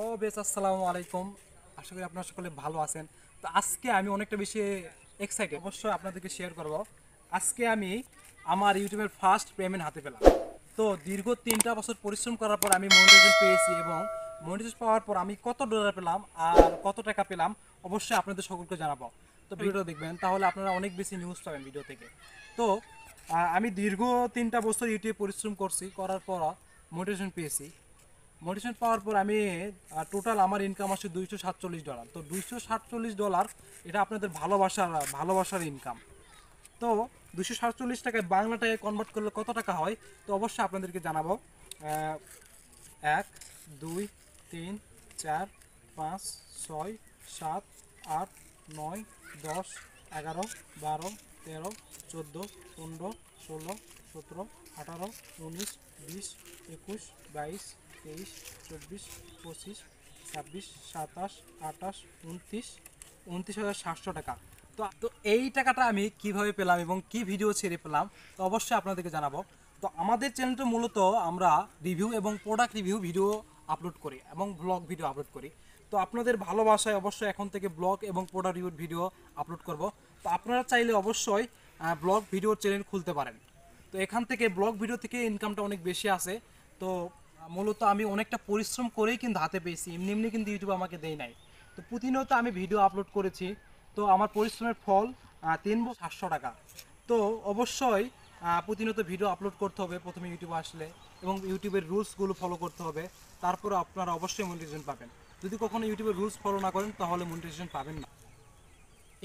ও বেশ আসসালামু আলাইকুম আশা করি আপনারা সকলে ভালো আছেন তো আজকে আমি অনেকটা বেশি এক্সাইটেড অবশ্যই আপনাদেরকে শেয়ার করব আজকে আমি আমার ইউটিউবের ফার্স্ট পেমেন্ট হাতে পেলাম তো দীর্ঘ তিনটা বছর পরিশ্রম করার পর আমি মনিটাইজেশন পেয়েছি এবং মনিটাইজেশন পাওয়ার পর আমি কত ডলার পেলাম আর কত টাকা পেলাম অবশ্যই আপনাদের সকলকে জানাবো তো ভিডিও দেখবেন তাহলে আপনারা অনেক বেশি নিউজ পাবেন ভিডিও থেকে তো আমি দীর্ঘ তিনটা বছর ইউটিউবে পরিশ্রম করছি করার পর মোটিভেশন পেয়েছি মোটিভেশন পাওয়ার পর আমি টোটাল আমার ইনকাম আসছে দুইশো সাতচল্লিশ ডলার তো দুইশো সাতচল্লিশ ডলার এটা আপনাদের ভালোবাসার ভালোবাসার ইনকাম তো দুশো সাতচল্লিশ টাকায় বাংলা টাকায় কনভার্ট করলে কত টাকা হয় তো অবশ্যই আপনাদেরকে জানাবো এক দুই তিন চার পাঁচ ছয় সাত আট নয় দশ এগারো বারো তেরো চোদ্দো পনেরো ষোলো সতেরো আঠারো উনিশ বিশ একুশ বাইশ তেইশ চব্বিশ পঁচিশ ছাব্বিশ সাতাশ আঠাশ উনত্রিশ উনত্রিশ হাজার সাতশো টাকা তো তো এই টাকাটা আমি কিভাবে পেলাম এবং কি ভিডিও ছেড়ে পেলাম তো অবশ্যই আপনাদেরকে জানাবো তো আমাদের চ্যানেলটা মূলত আমরা রিভিউ এবং প্রোডাক্ট রিভিউ ভিডিও আপলোড করি এবং ব্লগ ভিডিও আপলোড করি তো আপনাদের ভালোবাসায় অবশ্যই এখন থেকে ব্লগ এবং প্রোডাক্ট রিভিউ ভিডিও আপলোড করব তো আপনারা চাইলে অবশ্যই ব্লগ ভিডিও চ্যানেল খুলতে পারেন তো এখান থেকে ব্লগ ভিডিও থেকে ইনকামটা অনেক বেশি আছে তো মূলত আমি অনেকটা পরিশ্রম করেই কিন্তু হাতে পেয়েছি এমনি এমনি কিন্তু ইউটিউব আমাকে দেয় নাই তো প্রতিনিয়ত আমি ভিডিও আপলোড করেছি তো আমার পরিশ্রমের ফল তিন বছর সাতশো টাকা তো অবশ্যই প্রতিনিয়ত ভিডিও আপলোড করতে হবে প্রথমে ইউটিউবে আসলে এবং ইউটিউবের রুলসগুলো ফলো করতে হবে তারপরে আপনারা অবশ্যই মনিটাইজেশন পাবেন যদি কখনো ইউটিউবের রুলস ফলো না করেন তাহলে মনিটাইজেশন পাবেন না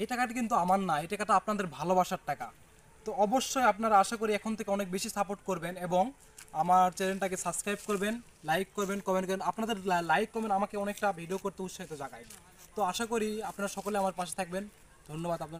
এই টাকাটা কিন্তু আমার না এই টাকাটা আপনাদের ভালোবাসার টাকা তো অবশ্যই আপনারা আশা করি এখন থেকে অনেক বেশি সাপোর্ট করবেন এবং আমার চ্যানেলটাকে সাবস্ক্রাইব করবেন লাইক করবেন কমেন্ট করবেন আপনাদের লাইক কমেন্ট আমাকে অনেকটা ভিডিও করতে উৎসাহিত জাগায় তো আশা করি আপনারা সকলে আমার পাশে থাকবেন ধন্যবাদ আপনার